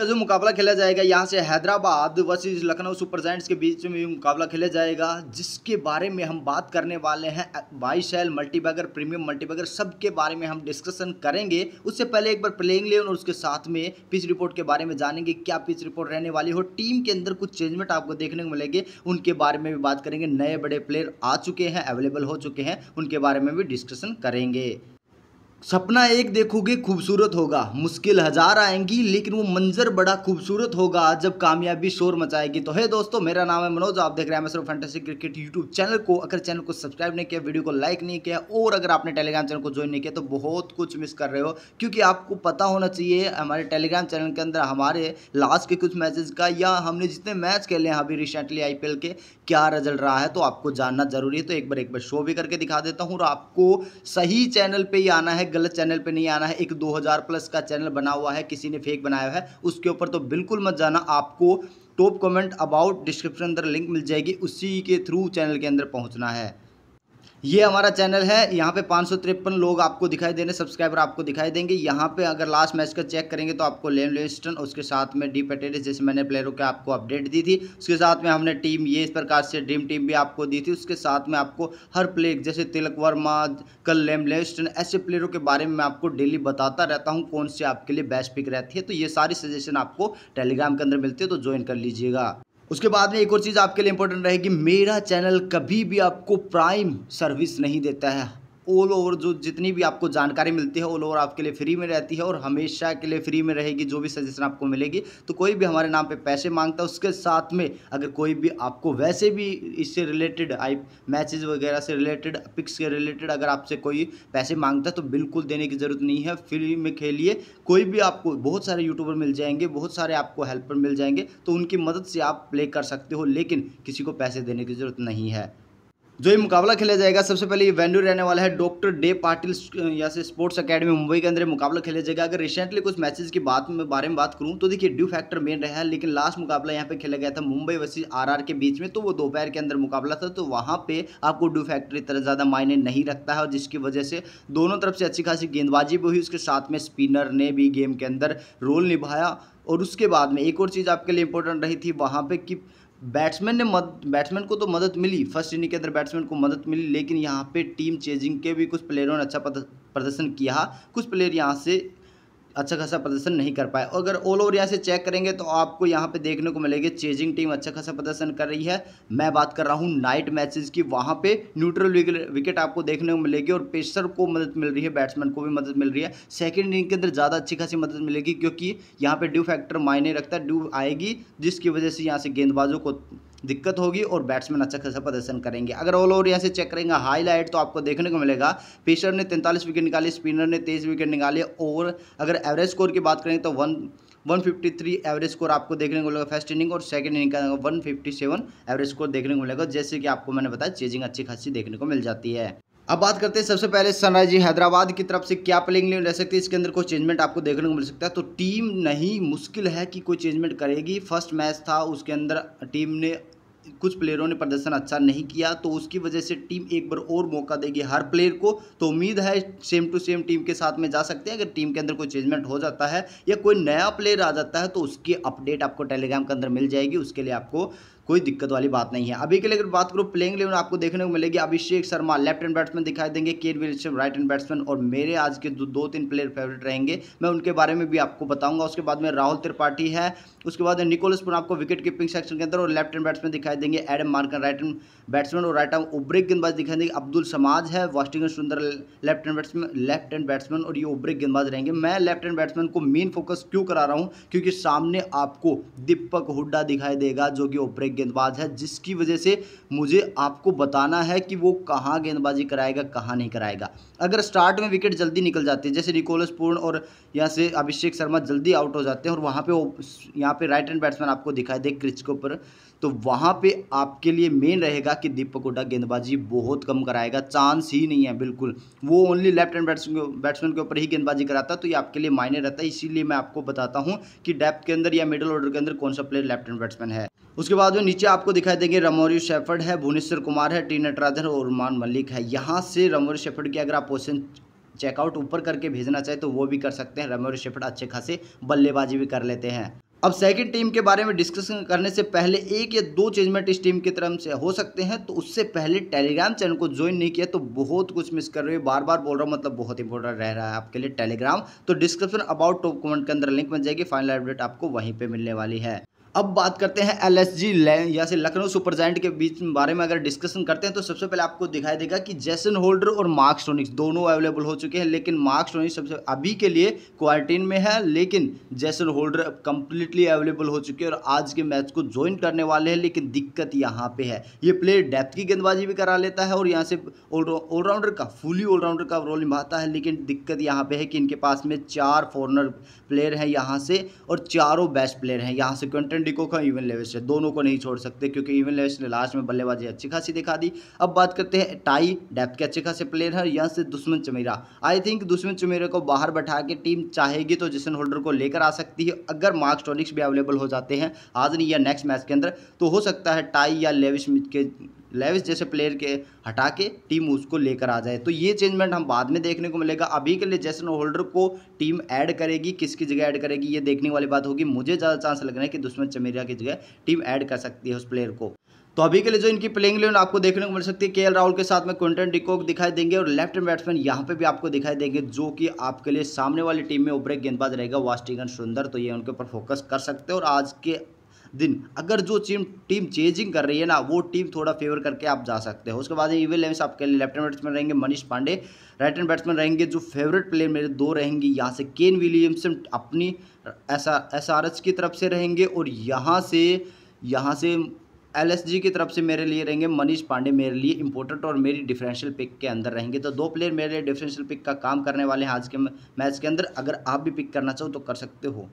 का जो मुकाबला खेला जाएगा यहाँ से Hyderabad versus Lucknow super giants के बीच में मुकाबला खेला जाएगा जिसके बारे में हम बात करने वाले हैं बाई मल्टीबैगर प्रीमियम मल्टीबैगर सब के बारे में हम डिस्कशन करेंगे उससे पहले एक बार प्लेइंग लेवन और उसके साथ में पिच रिपोर्ट के बारे में जानेंगे क्या पिच रिपोर्ट रहने वाली हो टीम के अंदर कुछ चेंजमेंट आपको देखने को मिलेंगे उनके बारे में भी बात करेंगे नए बड़े प्लेयर आ चुके हैं अवेलेबल हो चुके हैं उनके बारे में भी डिस्कशन करेंगे सपना एक देखोगे खूबसूरत होगा मुश्किल हज़ार आएंगी लेकिन वो मंजर बड़ा खूबसूरत होगा जब कामयाबी शोर मचाएगी तो है दोस्तों मेरा नाम है मनोज आप देख रहे हैं फैंटेसी क्रिकेट यूट्यूब चैनल को अगर चैनल को सब्सक्राइब नहीं किया वीडियो को लाइक नहीं किया और अगर आपने टेलीग्राम चैनल को ज्वाइन नहीं किया तो बहुत कुछ मिस कर रहे हो क्योंकि आपको पता होना चाहिए हमारे टेलीग्राम चैनल के अंदर हमारे लास्ट के कुछ मैचेज का या हमने जितने मैच खेले हैं अभी रिसेंटली आई के क्या रिजल्ट रहा है तो आपको जानना जरूरी है तो एक बार एक बार शो भी करके दिखा देता हूँ और आपको सही चैनल पर ही आना है गलत चैनल पे नहीं आना है एक 2000 प्लस का चैनल बना हुआ है किसी ने फेक बनाया है उसके ऊपर तो बिल्कुल मत जाना आपको टॉप कमेंट अबाउट डिस्क्रिप्शन अंदर लिंक मिल जाएगी उसी के थ्रू चैनल के अंदर पहुंचना है ये हमारा चैनल है यहाँ पे पाँच लोग आपको दिखाई देने सब्सक्राइबर आपको दिखाई देंगे यहाँ पे अगर लास्ट मैच का चेक करेंगे तो आपको लेन लेस्टन उसके साथ में डी पटेरिस जैसे मैंने प्लेयरों के आपको अपडेट दी थी उसके साथ में हमने टीम ये इस प्रकार से ड्रीम टीम भी आपको दी थी उसके साथ में आपको हर प्लेयर जैसे तिलक वर्मा कल लेम लेस्टन ऐसे प्लेयरों के बारे में मैं आपको डेली बताता रहता हूँ कौन से आपके लिए बेस्ट पिक रहती है तो ये सारी सजेशन आपको टेलीग्राम के अंदर मिलती है तो ज्वाइन कर लीजिएगा उसके बाद में एक और चीज़ आपके लिए इंपॉर्टेंट रहेगी मेरा चैनल कभी भी आपको प्राइम सर्विस नहीं देता है ऑल ओवर जो जितनी भी आपको जानकारी मिलती है ऑल ओवर आपके लिए फ्री में रहती है और हमेशा के लिए फ्री में रहेगी जो भी सजेशन आपको मिलेगी तो कोई भी हमारे नाम पे पैसे मांगता है उसके साथ में अगर कोई भी आपको वैसे भी इससे रिलेटेड आई मैचेज वगैरह से रिलेटेड पिक्स के रिलेटेड अगर आपसे कोई पैसे मांगता है तो बिल्कुल देने की ज़रूरत नहीं है फ्री में खेलिए कोई भी आपको बहुत सारे यूट्यूबर मिल जाएंगे बहुत सारे आपको हेल्पर मिल जाएंगे तो उनकी मदद से आप प्ले कर सकते हो लेकिन किसी को पैसे देने की ज़रूरत नहीं है जो ये मुकाबला खेला जाएगा सबसे पहले ये वेन्यू रहने वाला है डॉक्टर डे पाटिल या से स्पोर्ट्स अकेडमी मुंबई के अंदर मुकाबला खेला जाएगा अगर रिसेंटली कुछ मैचेस की बात में बारे में बात करूँ तो देखिए ड्यू फैक्टर मेन रहा है लेकिन लास्ट मुकाबला यहाँ पे खेला गया था मुंबई वर्सेज आर के बीच में तो वो दोपहर के अंदर मुकाबला था तो वहाँ पर आपको ड्यू फैक्टर इतना ज़्यादा मायने नहीं रखता है और जिसकी वजह से दोनों तरफ से अच्छी खासी गेंदबाजी भी हुई उसके साथ में स्पिनर ने भी गेम के अंदर रोल निभाया और उसके बाद में एक और चीज़ आपके लिए इंपॉर्टेंट रही थी वहाँ पर कि बैट्समैन ने मद बैट्समैन को तो मदद मिली फर्स्ट इनिंग के अंदर बैट्समैन को मदद मिली लेकिन यहाँ पे टीम चेंजिंग के भी कुछ प्लेयरों ने अच्छा प्रदर्शन किया कुछ प्लेयर यहाँ से अच्छा खासा प्रदर्शन नहीं कर पाए और अगर ऑल ओवर यहाँ से चेक करेंगे तो आपको यहाँ पे देखने को मिलेगी चेजिंग टीम अच्छा खासा प्रदर्शन कर रही है मैं बात कर रहा हूँ नाइट मैचेस की वहाँ पे न्यूट्रल विकेट आपको देखने को मिलेगी और पेशर को मदद मिल रही है बैट्समैन को भी मदद मिल रही है सेकेंड इनिंग के अंदर ज़्यादा अच्छी खासी मदद मिलेगी क्योंकि यहाँ पर ड्यू फैक्टर मायने रखता है ड्यू आएगी जिसकी वजह से यहाँ से गेंदबाजों को दिक्कत होगी और बैट्समैन अच्छा खासा प्रदर्शन करेंगे अगर ऑल ओवर यहाँ से चेक करेंगे हाईलाइट तो आपको देखने को मिलेगा पेशर ने तैंतालीस विकेट निकाली स्पिनर ने तेईस विकेट निकाले और अगर एवरेज स्कोर की बात करें तो वन 153 एवरेज स्कोर आपको देखने को मिलेगा फर्स्ट इनिंग और सेकंड इनिंग का 157 एवरेज स्कोर देखने को मिलेगा जैसे कि आपको मैंने बताया चेजिंग अच्छी खासी देखने को मिल जाती है अब बात करते हैं सबसे पहले सनराइजर्स हैदराबाद की तरफ से क्या प्लेइंग इलेवन रह सकती है इसके अंदर कोई चेंजमेंट आपको देखने को मिल सकता है तो टीम नहीं मुश्किल है कि कोई चेंजमेंट करेगी फर्स्ट मैच था उसके अंदर टीम ने कुछ प्लेयरों ने प्रदर्शन अच्छा नहीं किया तो उसकी वजह से टीम एक बार और मौका देगी हर प्लेयर को तो उम्मीद है सेम टू सेम टीम के साथ में जा सकते हैं अगर टीम के अंदर कोई चेंजमेंट हो जाता है या कोई नया प्लेयर आ जाता है तो उसकी अपडेट आपको टेलीग्राम के अंदर मिल जाएगी उसके लिए आपको कोई दिक्कत वाली बात नहीं है अभी के लिए अगर बात करो प्लेइंग लेवल आपको देखने को मिलेगी Abhishek Sharma left hand batsman दिखाई देंगे केर विलियम राइट एंड बैट्समैन और मेरे आज के जो दो तीन प्लेयर फेवरेट रहेंगे मैं उनके बारे में भी आपको बताऊंगा उसके बाद में राहुल त्रिपाठी है उसके बाद निकोलस पुन आपको विकेट कीपिंग सेक्शन के अंदर और लेफ्ट एंड बैट्समैन दिखाई देंगे Aiden Markram right hand batsman और राइट हैंड उब्रिक गेंदबाज दिखाई देंगे अब्दुल समाज है Washington Sundar left hand batsman left hand batsman और ये ओब्रेक गेंदबाज रहेंगे मैं लेफ्ट एंड बैट्समैन को मेन फोकस क्यों करा रहा हूँ क्योंकि सामने आपको दीपक हुड्डा दिखाई देगा जो कि उब्रिक गेंदबाज है जिसकी वजह से मुझे आपको बताना है कि वो कहाँ गेंदबाजी कराएगा कहाँ नहीं कराएगा अगर स्टार्ट में विकेट जल्दी निकल जाते हैं जैसे निकोलस पूर्ण और यहाँ से अभिषेक शर्मा जल्दी आउट हो जाते हैं और वहाँ पर यहाँ पर राइट हैंड बैट्समैन आपको दिखाई दे क्रिच के ऊपर तो वहाँ पर आपके लिए मेन रहेगा कि दीपक हुडा गेंदबाजी बहुत कम कराएगा चांस ही नहीं है बिल्कुल वो ओनली लेफ्ट हैंड बैट्समैन के ऊपर ही गेंदबाजी कराता तो ये आपके लिए मायने रहता है इसीलिए मैं आपको बताता हूँ कि डेप्थ के अंदर या मिडिल ऑर्डर के अंदर कौन सा प्लेयर लेफ्ट हैंड बैट्समैन है उसके बाद दोस्तों नीचे आपको दिखाई देंगे रमोरी शेफर्ड है भुवनेश्वर कुमार है टी नटराजन और उमान मलिक है यहाँ से रमोरी शेफर्ड की अगर आप क्वेश्चन चेकआउट ऊपर करके भेजना चाहे तो वो भी कर सकते हैं रमोरी शेफर्ड अच्छे खासे बल्लेबाजी भी कर लेते हैं अब सेकंड टीम के बारे में डिस्कशन करने से पहले एक या दो चेंजमेंट इस टीम की तरफ से हो सकते हैं तो उससे पहले टेलीग्राम चैनल को ज्वाइन नहीं किया तो बहुत कुछ मिस कर रहे हो बार बार बोल रहा हूँ मतलब बहुत इंपॉर्टेंट रह रहा है आपके लिए टेलीग्राम तो डिस्क्रिप्शन अबाउट टॉप कमेंट के अंदर लिंक मिल जाएगी फाइनल अपडेट आपको वहीं पर मिलने वाली है अब बात करते हैं एल एस जी या से लखनऊ सुपर जैंट के बीच बारे में अगर डिस्कशन करते हैं तो सबसे पहले आपको दिखाई देगा कि जैसन होल्डर और मार्क्स टोनिक्स दोनों अवेलेबल हो चुके हैं लेकिन मार्क्स टोनिक्स सबसे अभी के लिए क्वारंटीन में है लेकिन जैसन होल्डर अब कंप्लीटली अवेलेबल हो चुके हैं और आज के मैच को ज्वाइन करने वाले हैं लेकिन दिक्कत यहाँ पे है ये प्लेयर डेप्थ की गेंदबाजी भी करा लेता है और यहाँ से ऑलराउंडर का फुली ऑलराउंडर का रोल निभाता है लेकिन दिक्कत यहाँ पर है कि इनके पास में चार फॉरनर प्लेयर हैं यहाँ से और चारों बेस्ट प्लेयर हैं यहाँ से क्वेंटन कैमरन डिको का इवन लेविस है दोनों को नहीं छोड़ सकते क्योंकि इवन लेविस ने लास्ट में बल्लेबाजी अच्छी खासी दिखा दी अब बात करते हैं टाई डेप्थ के अच्छे खासे प्लेयर है यहाँ से दुश्मन चमेरा आई थिंक दुश्मन चमेरा को बाहर बैठा के टीम चाहेगी तो जिसन होल्डर को लेकर आ सकती है अगर मार्क स्टोनिक्स भी अवेलेबल हो जाते हैं आज नहीं या नेक्स्ट मैच के अंदर तो हो सकता है टाई या लेविस के लेविस जैसे प्लेयर के हटा के टीम उसको लेकर आ जाए तो ये चेंजमेंट हम बाद में देखने को मिलेगा अभी के लिए जैसन होल्डर को टीम ऐड करेगी किसकी जगह ऐड करेगी ये देखने वाली बात होगी मुझे ज़्यादा चांस लग रहा है कि दुश्मन चमेरिया की जगह टीम ऐड कर सकती है उस प्लेयर को तो अभी के लिए जो इनकी प्लेइंग लेवन आपको देखने को मिल सकती है के राहुल के साथ में क्विंटन डिकोक दिखाई देंगे और लेफ्ट बैट्समैन यहाँ पे भी आपको दिखाई देंगे जो कि आपके लिए सामने वाली टीम में उभरे गेंदबाज रहेगा वास्टिगन सुंदर तो ये उनके ऊपर फोकस कर सकते हैं और आज के दिन अगर जो टीम टीम चेंजिंग कर रही है ना वो टीम थोड़ा फेवर करके आप जा सकते हो उसके बाद ईवे लेम्स आपके लिए लेफ्ट हैंड बैट्समैन रहेंगे Manish Pandey right hand batsman रहेंगे जो फेवरेट प्लेयर मेरे दो रहेंगे यहाँ से केन विलियमसन अपनी एस आर एच की तरफ से रहेंगे और यहाँ से यहाँ से एल की तरफ से मेरे लिए रहेंगे मनीष पांडे मेरे लिए इंपॉर्टेंट और मेरी डिफरेंशियल पिक के अंदर रहेंगे तो दो प्लेयर मेरे लिए डिफरेंशियल पिक का काम करने वाले हैं आज के मैच के अंदर अगर आप भी पिक करना चाहो तो कर सकते हो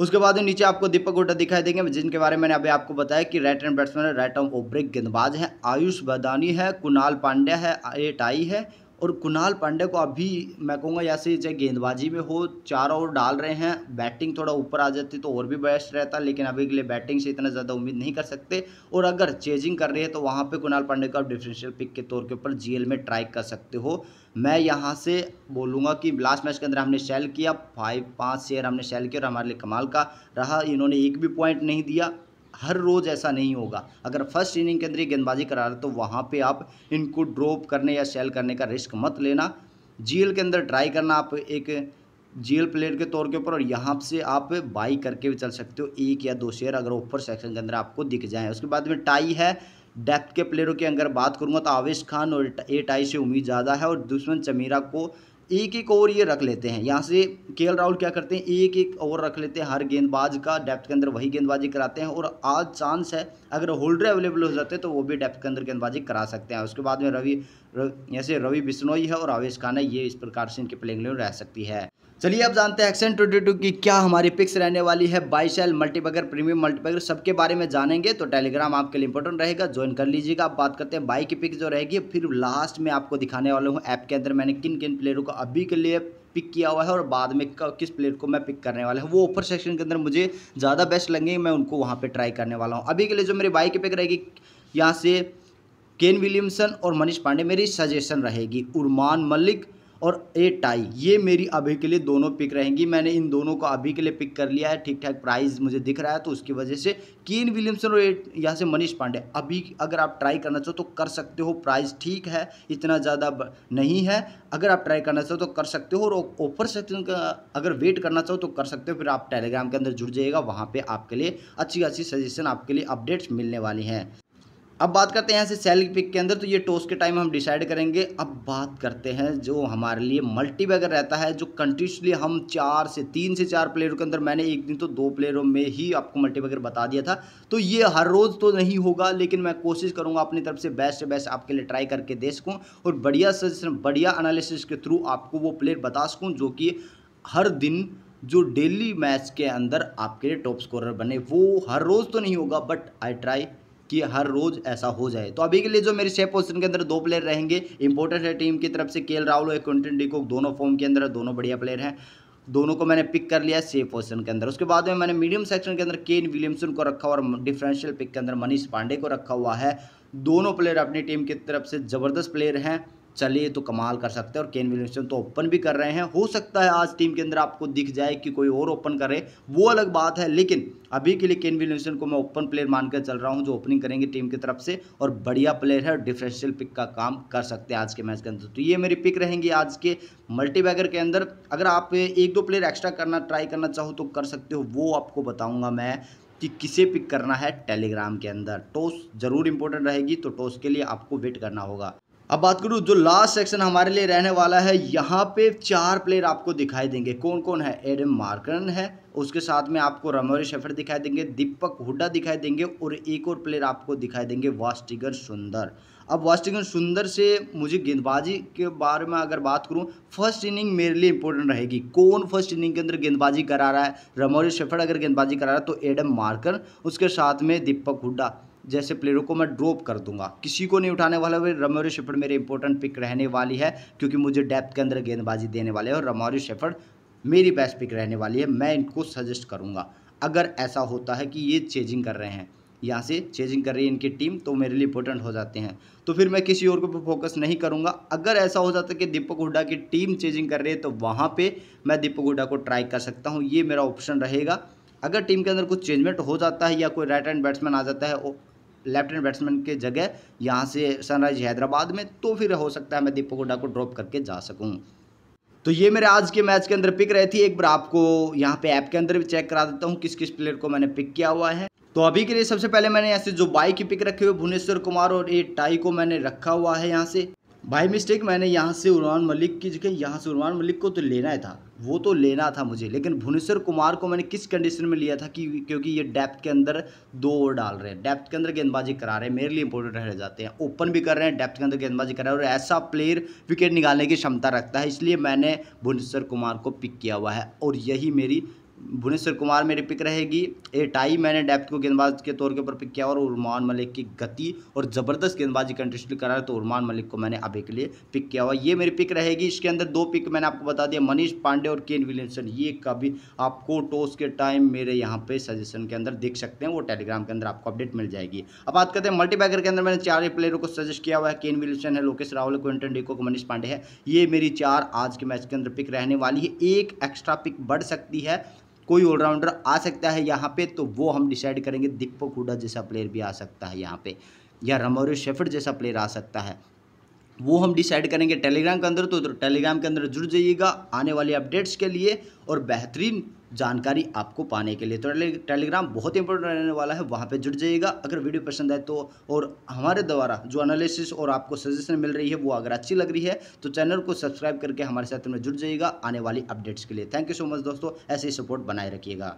उसके बाद नीचे आपको दीपक गुड्डा दिखाई देंगे जिनके बारे में अभी आपको बताया कि राइट हैंड बैट्समैन है राइट आर्म ओब्रेक गेंदबाज है आयुष बदानी है कुणाल पांड्या है एट आई है और कुणाल पांडे को अभी मैं कहूँगा या से चाहे गेंदबाजी में हो चार ओवर डाल रहे हैं बैटिंग थोड़ा ऊपर आ जाती तो और भी बेस्ट रहता लेकिन अभी के लिए बैटिंग से इतना ज़्यादा उम्मीद नहीं कर सकते और अगर चेजिंग कर रही है तो वहाँ पर कुणाल पांडे को आप डिफरेंशियल पिक के तौर के ऊपर जी में ट्राई कर सकते हो मैं यहाँ से बोलूँगा कि लास्ट मैच के अंदर हमने सेल किया फाइव पाँच शेयर हमने सेल किया और हमारे लिए कमाल का रहा इन्होंने एक भी पॉइंट नहीं दिया हर रोज़ ऐसा नहीं होगा अगर फर्स्ट इनिंग के अंदर ही गेंदबाजी करा रहे तो वहाँ पे आप इनको ड्रॉप करने या सेल करने का रिस्क मत लेना जीएल के अंदर ट्राई करना आप एक जीएल प्लेयर के तौर के ऊपर और यहाँ से आप बाई करके भी चल सकते हो एक या दो शेयर अगर ऊपर सेक्शन के अंदर आपको दिख जाए उसके बाद में टाई है डेप्थ के प्लेयरों की अगर बात करूँगा तो आवेश खान और ए टाई से उम्मीद ज़्यादा है और दुश्मन चमीरा को एक एक ओवर ये रख लेते हैं यहाँ से के राहुल क्या करते हैं एक एक ओवर रख लेते हैं हर गेंदबाज का डेप्थ के अंदर वही गेंदबाजी कराते हैं और आज चांस है अगर होल्डर अवेलेबल हो जाते हैं तो वो भी डेप्थ के अंदर गेंदबाजी करा सकते हैं उसके बाद में रवि जैसे रवि बिश्नोई है और आवेश खान है ये इस प्रकार से इनकी प्लेइंग रह सकती है चलिए अब जानते हैं एक्सेंट ट्वेंटी की क्या हमारी पिक्स रहने वाली है बाई सेल मल्टीपगर प्रीमियम मल्टीपगर सबके बारे में जानेंगे तो टेलीग्राम आपके लिए इंपॉर्टेंट रहेगा ज्वाइन कर लीजिएगा आप बात करते हैं बाई की पिक जो रहेगी फिर लास्ट में आपको दिखाने वाला हूँ ऐप के अंदर मैंने किन किन प्लेयरों को अभी के लिए पिक किया हुआ है और बाद में किस प्लेयर को मैं पिक करने वाला हूँ वो ऊपर सेक्शन के अंदर मुझे ज़्यादा बेस्ट लगेंगे मैं उनको वहाँ पर ट्राई करने वाला हूँ अभी के लिए जो मेरी बाई की पिक रहेगी यहाँ से केन विलियमसन और मनीष पांडे मेरी सजेशन रहेगी उर्मान मलिक और ए टाई ये मेरी अभी के लिए दोनों पिक रहेंगी मैंने इन दोनों को अभी के लिए पिक कर लिया है ठीक ठाक प्राइस मुझे दिख रहा है तो उसकी वजह से कीन विलियमसन और यहाँ से मनीष पांडे अभी अगर आप ट्राई करना चाहो तो कर सकते हो प्राइस ठीक है इतना ज़्यादा नहीं है अगर आप ट्राई करना चाहो तो कर सकते हो और ऊपर से अगर वेट करना चाहो तो कर सकते हो फिर आप टेलीग्राम के अंदर जुड़ जाइएगा वहाँ पर आपके लिए अच्छी अच्छी सजेशन आपके लिए अपडेट्स मिलने वाली हैं अब बात करते हैं यहाँ से सेल पिक के अंदर तो ये टॉस के टाइम हम डिसाइड करेंगे अब बात करते हैं जो हमारे लिए मल्टी बैगर रहता है जो कंटिन्यूसली हम चार से तीन से चार प्लेयरों के अंदर मैंने एक दिन तो दो प्लेयरों में ही आपको मल्टी बैगर बता दिया था तो ये हर रोज़ तो नहीं होगा लेकिन मैं कोशिश करूँगा अपनी तरफ से बेस्ट से बेस्ट आपके लिए ट्राई करके दे सकूँ और बढ़िया सजेशन बढ़िया अनालिसिस के थ्रू आपको वो प्लेयर बता सकूँ जो कि हर दिन जो डेली मैच के अंदर आपके लिए टॉप स्कोरर बने वो हर रोज़ तो नहीं होगा बट आई ट्राई कि हर रोज़ ऐसा हो जाए तो अभी के लिए जो मेरे सेफ पोजिशन के अंदर दो प्लेयर रहेंगे इंपॉर्टेंट है टीम की तरफ से के राहुल और क्विंटन डिकॉक दोनों फॉर्म के अंदर दोनों बढ़िया प्लेयर हैं दोनों को मैंने पिक कर लिया सेफ पोजीशन के अंदर उसके बाद में मैंने मीडियम सेक्शन के अंदर केन विलियमसन को रखा और डिफरेंशियल पिक के अंदर मनीष पांडे को रखा हुआ है दोनों प्लेयर अपनी टीम की तरफ से ज़बरदस्त प्लेयर हैं चले तो कमाल कर सकते हैं और केन विलियमसन तो ओपन भी कर रहे हैं हो सकता है आज टीम के अंदर आपको दिख जाए कि कोई और ओपन करे वो अलग बात है लेकिन अभी के लिए केन विलियमसन को मैं ओपन प्लेयर मानकर चल रहा हूँ जो ओपनिंग करेंगे टीम की तरफ से और बढ़िया प्लेयर है डिफरेंशियल पिक का काम कर सकते हैं आज के मैच के अंदर तो ये मेरी पिक रहेंगी आज के मल्टीबैगर के अंदर अगर आप एक दो प्लेयर एक्स्ट्रा करना ट्राई करना चाहो तो कर सकते हो वो आपको बताऊँगा मैं कि किसे पिक करना है टेलीग्राम के अंदर टॉस ज़रूर इंपॉर्टेंट रहेगी तो टॉस के लिए आपको वेट करना होगा अब बात करूँ जो लास्ट सेक्शन हमारे लिए रहने वाला है यहाँ पे चार प्लेयर आपको दिखाई देंगे कौन कौन है एडम मार्कन है उसके साथ में आपको रमोरी शेफर दिखाई देंगे दीपक हुड्डा दिखाई देंगे और एक और प्लेयर आपको दिखाई देंगे वास्टिगर सुंदर अब वास्टिगर सुंदर से मुझे गेंदबाजी के बारे में अगर बात करूँ फर्स्ट इनिंग मेरे लिए इंपॉर्टेंट रहेगी कौन फर्स्ट इनिंग के अंदर गेंदबाजी करा रहा है रमोरी शेफर अगर गेंदबाजी करा रहा है तो एडम मार्कर उसके साथ में दीपक हुड्डा जैसे प्लेयरों को मैं ड्रॉप कर दूंगा किसी को नहीं उठाने वाला भाई रमोरी शेफर्ड मेरे इंपॉर्टेंट पिक रहने वाली है क्योंकि मुझे डेप्थ के अंदर गेंदबाजी देने वाले हैं और रमोरी शेफर्ड मेरी बेस्ट पिक रहने वाली है मैं इनको सजेस्ट करूँगा अगर ऐसा होता है कि ये चेजिंग कर रहे हैं यहाँ से चेजिंग कर रही है इनकी टीम तो मेरे लिए इंपॉर्टेंट हो जाते हैं तो फिर मैं किसी और को फोकस नहीं करूँगा अगर ऐसा हो जाता कि दीपक हुड्डा की टीम चेजिंग कर रही है तो वहाँ पे मैं दीपक हुड्डा को ट्राई कर सकता हूँ ये मेरा ऑप्शन रहेगा अगर टीम के अंदर कुछ चेंजमेंट हो जाता है या कोई राइट हैंड बैट्समैन आ जाता है लेफ्ट हैंड बैट्समैन के जगह यहाँ से सनराइज हैदराबाद में तो फिर हो सकता है मैं दीपक हुडा को ड्रॉप करके जा सकूँ तो ये मेरे आज के मैच के अंदर पिक रही थी एक बार आपको यहाँ पे ऐप के अंदर भी चेक करा देता हूँ किस किस प्लेयर को मैंने पिक किया हुआ है तो अभी के लिए सबसे पहले मैंने यहाँ से जो बाई की पिक रखी हुई भुवनेश्वर कुमार और ए टाई को मैंने रखा हुआ है यहाँ से बाई मिस्टेक मैंने यहाँ से उरवान मलिक की जगह यहाँ से उरवान मलिक को तो लेना है था वो तो लेना था मुझे लेकिन भुवनेश्वर कुमार को मैंने किस कंडीशन में लिया था कि क्योंकि ये डेप्थ के अंदर दो ओवर डाल रहे हैं डेप्थ के अंदर गेंदबाजी करा रहे हैं मेरे लिए इंपॉर्टेंट रह जाते हैं ओपन भी कर रहे हैं डेप्थ के अंदर गेंदबाजी कर रहे हैं और ऐसा प्लेयर विकेट निकालने की क्षमता रखता है इसलिए मैंने भुवनेश्वर कुमार को पिक किया हुआ है और यही मेरी भुवनेश्वर कुमार मेरी पिक रहेगी एटाई मैंने डेप्थ को गेंदबाज के तौर के ऊपर पिक किया और उरमान मलिक की गति और ज़बरदस्त गेंदबाजी कंटेस्टेड करा है तो उरमान मलिक को मैंने अभी के लिए पिक किया हुआ ये मेरी पिक रहेगी इसके अंदर दो पिक मैंने आपको बता दिया मनीष पांडे और केन विलियमसन ये कभी आपको टॉस के टाइम मेरे यहाँ पे सजेशन के अंदर देख सकते हैं वो टेलीग्राम के अंदर आपको अपडेट मिल जाएगी अब बात करते हैं मल्टीपैकर के अंदर मैंने चार ही प्लेयरों को सजेस्ट किया हुआ है केन विलियमसन है लोकेश राहुल क्विंटन को मनीष पांडे है ये मेरी चार आज के मैच के अंदर पिक रहने वाली है एक एक्स्ट्रा पिक बढ़ सकती है कोई ऑलराउंडर आ सकता है यहाँ पे तो वो हम डिसाइड करेंगे दीपक हुडा जैसा प्लेयर भी आ सकता है यहाँ पे या रमोरियो शेफर्ड जैसा प्लेयर आ सकता है वो हम डिसाइड करेंगे टेलीग्राम के अंदर तो, टेलीग्राम के अंदर जुड़ जाइएगा आने वाले अपडेट्स के लिए और बेहतरीन जानकारी आपको पाने के लिए तो टेलीग्राम बहुत इंपॉर्टेंट रहने वाला है वहाँ पे जुड़ जाइएगा अगर वीडियो पसंद आए तो और हमारे द्वारा जो एनालिसिस और आपको सजेशन मिल रही है वो अगर अच्छी लग रही है तो चैनल को सब्सक्राइब करके हमारे साथ में जुड़ जाइएगा आने वाली अपडेट्स के लिए थैंक यू सो मच दोस्तों ऐसे ही सपोर्ट बनाए रखिएगा